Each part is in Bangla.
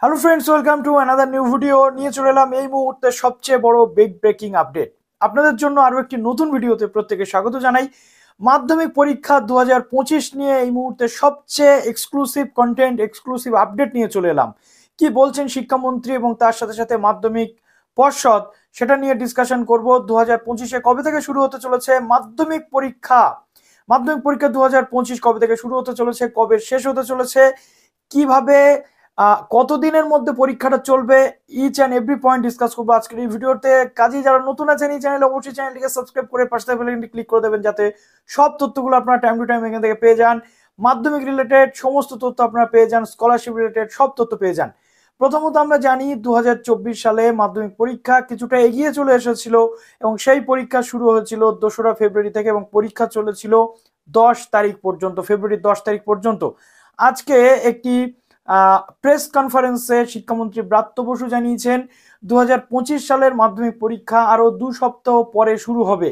hello friends welcome to another new video নিয়ে চলে এলাম এই মুহূর্তে সবচেয়ে বড় বিগ ব্রেকিং আপডেট আপনাদের জন্য আরও একটি নতুন ভিডিওতে প্রত্যেকে স্বাগত জানাই মাধ্যমিক পরীক্ষা দু নিয়ে এই মুহূর্তে সবচেয়ে এক্সক্লুসিভ কন্টেন্ট এক্সক্লুসিভ আপডেট নিয়ে চলে এলাম কি বলছেন শিক্ষামন্ত্রী এবং তার সাথে সাথে মাধ্যমিক পর্ষদ সেটা নিয়ে ডিসকাশন করব দু হাজার কবে থেকে শুরু হতে চলেছে মাধ্যমিক পরীক্ষা মাধ্যমিক পরীক্ষা দু কবে থেকে শুরু হতে চলেছে কবে শেষ হতে চলেছে কিভাবে কতদিনের মধ্যে পরীক্ষাটা চলবে each and every point discuss করবো আজকের এই ভিডিওতে কাজেই যারা নতুন আছেন এই চ্যানেলে অবশ্যই চ্যানেলটিকে সাবস্ক্রাইব করে পাশে ক্লিক করে দেবেন যাতে সব তথ্যগুলো আপনারা টাইম টু টাইম এখান থেকে পেয়ে যান মাধ্যমিক রিলেটেড সমস্ত তথ্য আপনারা পেয়ে যান স্কলারশিপ রিলেটেড সব তথ্য পেয়ে যান প্রথমত আমরা জানি দু সালে মাধ্যমিক পরীক্ষা কিছুটা এগিয়ে চলে এসেছিল এবং সেই পরীক্ষা শুরু হয়েছিল দোসরা ফেব্রুয়ারি থেকে এবং পরীক্ষা চলেছিল দশ তারিখ পর্যন্ত ফেব্রুয়ারির দশ তারিখ পর্যন্ত আজকে একটি প্রেস কনফারেন্সে শিক্ষামন্ত্রী ব্রাত্য বসু জানিয়েছেন দু সালের মাধ্যমিক পরীক্ষা আরও দু সপ্তাহ পরে শুরু হবে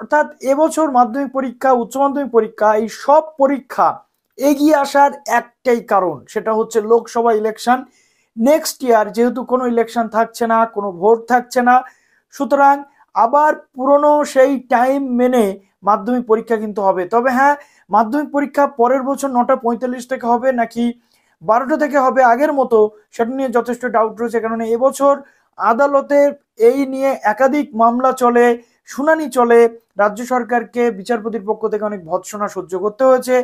অর্থাৎ এবছর মাধ্যমিক পরীক্ষা উচ্চ মাধ্যমিক পরীক্ষা এই সব পরীক্ষা এগিয়ে আসার একটাই কারণ সেটা হচ্ছে লোকসভা ইলেকশন নেক্সট ইয়ার যেহেতু কোনো ইলেকশন থাকছে না কোনো ভোট থাকছে না সুতরাং আবার পুরনো সেই টাইম মেনে মাধ্যমিক পরীক্ষা কিন্তু হবে তবে হ্যাঁ মাধ্যমিক পরীক্ষা পরের বছর নটা পঁয়তাল্লিশ থেকে হবে নাকি বারোটা থেকে হবে আগের মতো সেটা নিয়ে যথেষ্ট ডাউট রয়েছে কারণ এবছর আদালতে এই নিয়ে একাধিক মামলা চলে শুনানি চলে রাজ্য সরকারকে বিচারপতির পক্ষ থেকে অনেক ভৎসনা সহ্য করতে হয়েছে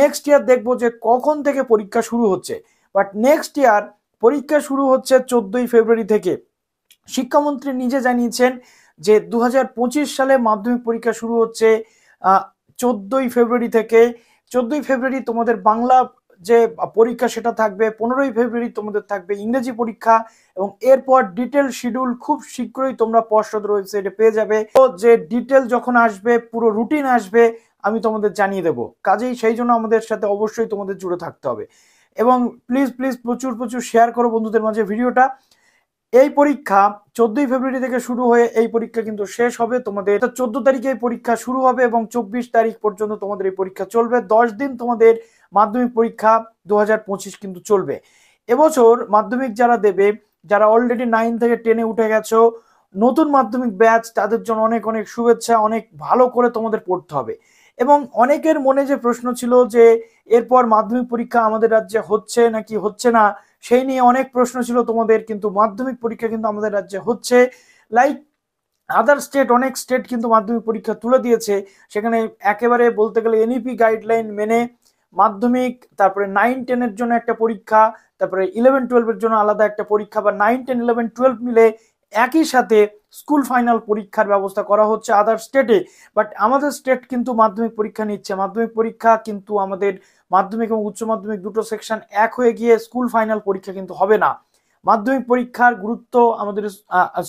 নেক্সট ইয়ার দেখবো যে কখন থেকে পরীক্ষা শুরু হচ্ছে বাট নেক্সট ইয়ার পরীক্ষা শুরু হচ্ছে চোদ্দই ফেব্রুয়ারি থেকে শিক্ষামন্ত্রী নিজে জানিয়েছেন যে দু সালে মাধ্যমিক পরীক্ষা শুরু হচ্ছে চোদ্দই ফেব্রুয়ারি থেকে চোদ্দই ফেব্রুয়ারি তোমাদের বাংলা যে পরীক্ষা সেটা থাকবে পনেরোই ফেব্রুয়ারি তোমাদের থাকবে ইংরেজি পরীক্ষা এবং এরপর ডিটেল শিডিউল খুব শীঘ্রই তোমরা পর্ষদ ওয়েবসাইটে পেয়ে যাবে তো যে ডিটেল যখন আসবে পুরো রুটিন আসবে আমি তোমাদের জানিয়ে দেব কাজেই সেই জন্য আমাদের সাথে অবশ্যই তোমাদের জুড়ে থাকতে হবে এবং প্লিজ প্লিজ প্রচুর প্রচুর শেয়ার করো বন্ধুদের মাঝে ভিডিওটা এই পরীক্ষা চোদ্দই ফেব্রুয়ারি থেকে শুরু হয়ে এই পরীক্ষা কিন্তু শেষ হবে তোমাদের চোদ্দ তারিখে এই পরীক্ষা শুরু হবে এবং চব্বিশ তারিখ পর্যন্ত তোমাদের এই পরীক্ষা চলবে দশ দিন তোমাদের মাধ্যমিক পরীক্ষা দু কিন্তু চলবে এবছর মাধ্যমিক যারা দেবে যারা অলরেডি নাইন থেকে টেনে উঠে গেছো নতুন মাধ্যমিক ব্যাচ তাদের জন্য অনেক অনেক শুভেচ্ছা অনেক ভালো করে তোমাদের পড়তে হবে এবং অনেকের মনে যে প্রশ্ন ছিল যে এরপর মাধ্যমিক পরীক্ষা আমাদের রাজ্যে হচ্ছে নাকি হচ্ছে না সেই নিয়ে অনেক প্রশ্ন ছিল তোমাদের কিন্তু মাধ্যমিক পরীক্ষা কিন্তু আমাদের রাজ্যে হচ্ছে লাইক আদার স্টেট অনেক স্টেট কিন্তু মাধ্যমিক পরীক্ষা তুলে দিয়েছে সেখানে একেবারে বলতে গেলে এনইপি গাইডলাইন e মেনে মাধ্যমিক তারপরে নাইন টেনের জন্য একটা পরীক্ষা তারপরে ইলেভেন টুয়েলভের জন্য আলাদা একটা পরীক্ষা বা নাইন টেন ইলেভেন টুয়েলভ মিলে একই সাথে স্কুল ফাইনাল পরীক্ষার ব্যবস্থা করা হচ্ছে আদার স্টেটে বাট আমাদের স্টেট কিন্তু মাধ্যমিক পরীক্ষা নিচ্ছে মাধ্যমিক পরীক্ষা কিন্তু আমাদের মাধ্যমিক এবং উচ্চ মাধ্যমিক দুটো সেকশন এক হয়ে গিয়ে স্কুল ফাইনাল পরীক্ষা কিন্তু হবে না মাধ্যমিক পরীক্ষার গুরুত্ব আমাদের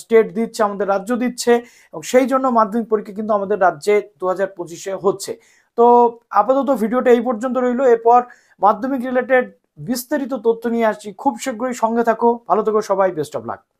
স্টেট দিচ্ছে আমাদের রাজ্য দিচ্ছে এবং সেই জন্য মাধ্যমিক পরীক্ষা কিন্তু আমাদের রাজ্যে দু হাজার পঁচিশে হচ্ছে তো আপাতত ভিডিওটা এই পর্যন্ত রইল এরপর মাধ্যমিক রিলেটেড বিস্তারিত তথ্য নিয়ে আসছি খুব শীঘ্রই সঙ্গে থাকো ভালো থাকো সবাই বেস্ট অফ লাক